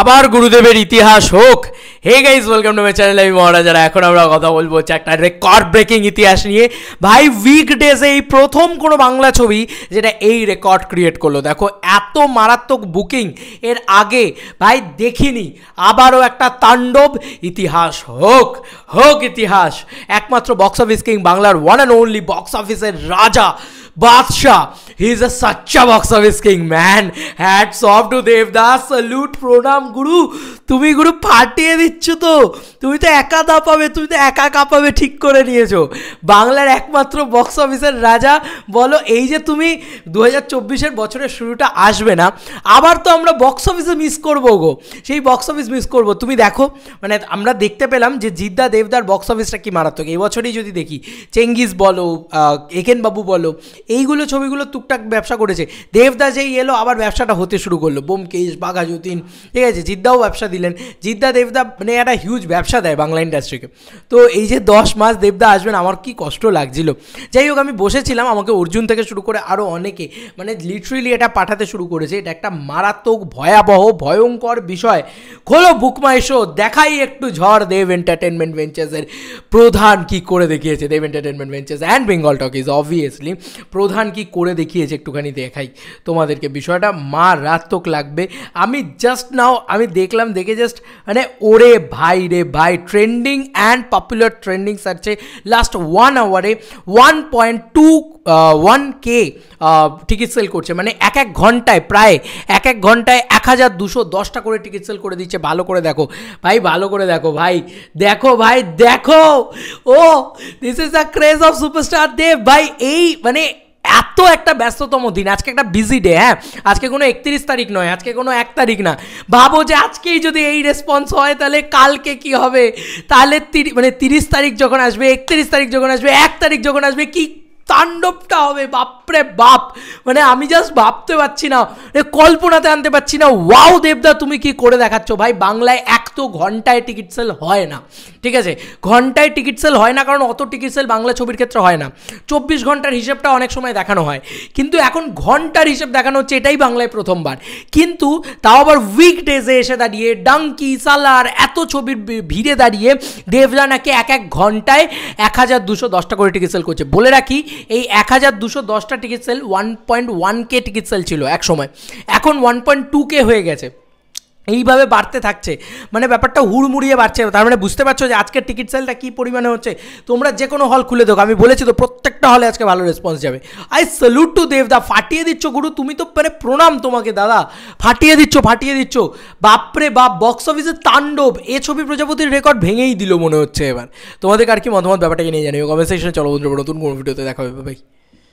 আবার গুরুদেবের ইতিহাস হোক hey guys welcome to my channel আমি মহারাজারা এখন আমরা কথা বলবো হচ্ছে একটা রেকর্ড ব্রেকিং ইতিহাস নিয়ে ভাই উইক ডেজে এই প্রথম কোনো বাংলা ছবি যেটা এই রেকর্ড ক্রিয়েট করলো দেখো এত মারাত্মক বুকিং এর আগে ভাই দেখিনি আবারও একটা তাণ্ডব ইতিহাস হোক হোক ইতিহাস একমাত্র বক্স অফিস কিং বাংলার ওয়ান অ্যান্ড ওনলি বক্স অফিসের রাজা Badsha. He's a such a box office king, man. Hats off to Devdas. Salute, Pronam Guru. তুমি গুরু ফাটিয়ে দিচ্ছ তো তুমি তো একা দাপাবে তুমি তো একা কাঁপাবে ঠিক করে নিয়েছো বাংলার একমাত্র বক্স অফিসের রাজা বলো এই যে তুমি দু হাজার চব্বিশের বছরের শুরুটা আসবে না আবার তো আমরা বক্স অফিসে মিস করবো গো সেই বক্স অফিস মিস করবো তুমি দেখো মানে আমরা দেখতে পেলাম যে জিদ্দা দেবদার বক্স অফিসটা কি মারাত্মক এই বছরই যদি দেখি চেঙ্গিস বলো একেনবাবু বলো এইগুলো ছবিগুলো টুকটাক ব্যবসা করেছে দেবদা যেই এলো আবার ব্যবসাটা হতে শুরু করলো বোমকেশ বাঘা যতীন ঠিক আছে জিদ্দাও ব্যবসা দিলেন জিদ্দা দেবদা মানে একটা হিউজ ব্যবসা দেয় বাংলা ইন্ডাস্ট্রিকে তো এই যে দশ মাস দেবদা আসবেন আমার কি কষ্ট লাগছিল যাই হোক আমি বসেছিলাম আমাকে অর্জুন থেকে শুরু করে আরও অনেকে মানে লিটারেলি এটা পাঠাতে শুরু করেছে এটা একটা মারাত্মক ভয়াবহ ভয়ঙ্কর বিষয় খোলো বুকমাই শো দেখাই একটু ঝড় দেব এন্টারটেনমেন্ট ভেঞ্চার্সের প্রধান কি করে দেখিয়েছে Dev entertainment ventures and Bengal talk is obviously প্রধান কি করে দেখিয়েছে একটুখানি দেখাই তোমাদেরকে বিষয়টা মারাত্মক লাগবে আমি জাস্ট নাও আমি দেখলাম দেখে জাস্ট মানে ওরে ভাই রে ভাই ট্রেন্ডিং অ্যান্ড পপুলার ট্রেন্ডিং সার্চে লাস্ট ওয়ান আওয়ারে one point two one K ticket sale করছে মানে এক এক ঘন্টায় প্রায় এক এক ঘন্টায় এক হাজার দুশো দশটা করে টিকিট সেল করে দিচ্ছে ভালো করে দেখো ভাই ভালো করে দেখো ভাই দেখো ভাই দেখো ও this is a craze of superstar Dev ভাই এই মানে এত একটা ব্যস্ততম দিন আজকে একটা বিজি ডে হ্যাঁ আজকে কোনো একত্রিশ তারিখ নয় আজকে কোনো এক তারিখ না ভাবো যে আজকেই যদি এই রেসপন্স হয় তাহলে কালকে কি হবে তাহলে মানে তিরিশ তারিখ যখন আসবে একত্রিশ তারিখ যখন আসবে এক তারিখ যখন আসবে কি তাণ্ডবটা হবে বাপরে বাপ মানে আমি জাস্ট ভাবতে পারছি না মানে কল্পনাতে আনতে পারছি না ওয়াও দেবদা তুমি কি করে দেখাচ্ছ ভাই বাংলায় এক তো ঘন্টায় টিকিট সেল হয় না ঠিক আছে ঘন্টায় টিকিট সেল হয় না কারণ অত টিকিট সেল বাংলা ছবির ক্ষেত্রে হয় না চব্বিশ ঘন্টার হিসেবটা অনেক সময় দেখানো হয় কিন্তু এখন ঘন্টার হিসেব দেখানো হচ্ছে এটাই বাংলায় প্রথমবার কিন্তু তাও আবার উইক ডেজে এসে দাঁড়িয়ে ডাঙ্কি সালার এত ছবির ভিড়ে দাঁড়িয়ে দেবদা নাকি এক এক ঘন্টায় এক হাজার দুশো দশটা করে টিকিট সেল করছে বলে রাখি এই এক হাজার দুশো দশটা ticket sale one point one K ticket sale ছিল এক সময় এখন ওয়ান পয়েন্ট টু কে হয়ে গেছে এইভাবে বাড়তে থাকছে মানে ব্যাপারটা হুড়মুড়িয়ে বাড়ছে তার মানে বুঝতে পারছো যে আজকের টিকিট সেলটা কী পরিমাণে হচ্ছে তোমরা যে কোনো হল খুলে দেখো আমি বলেছি তো প্রত্যেকটা হলে আজকে ভালো রেসপন্স যাবে আই স্যালুট টু দেব দা ফাটিয়ে দিচ্ছ গুরু তুমি তো মানে প্রণাম তোমাকে দাদা ফাটিয়ে দিচ্ছ ফাটিয়ে দিচ্ছ বাপরে বাপ বক্স অফিসে তাণ্ডব এ ছবি প্রজাপতির রেকর্ড ভেঙেই দিল মনে হচ্ছে এবার তোমাদের আর কি মতামত ব্যাপারটাকে নিয়ে জানিও কমেন্ট সেকশনে চলো বন্ধুরা নতুন কোনো ভিডিওতে দেখা হবে ভাই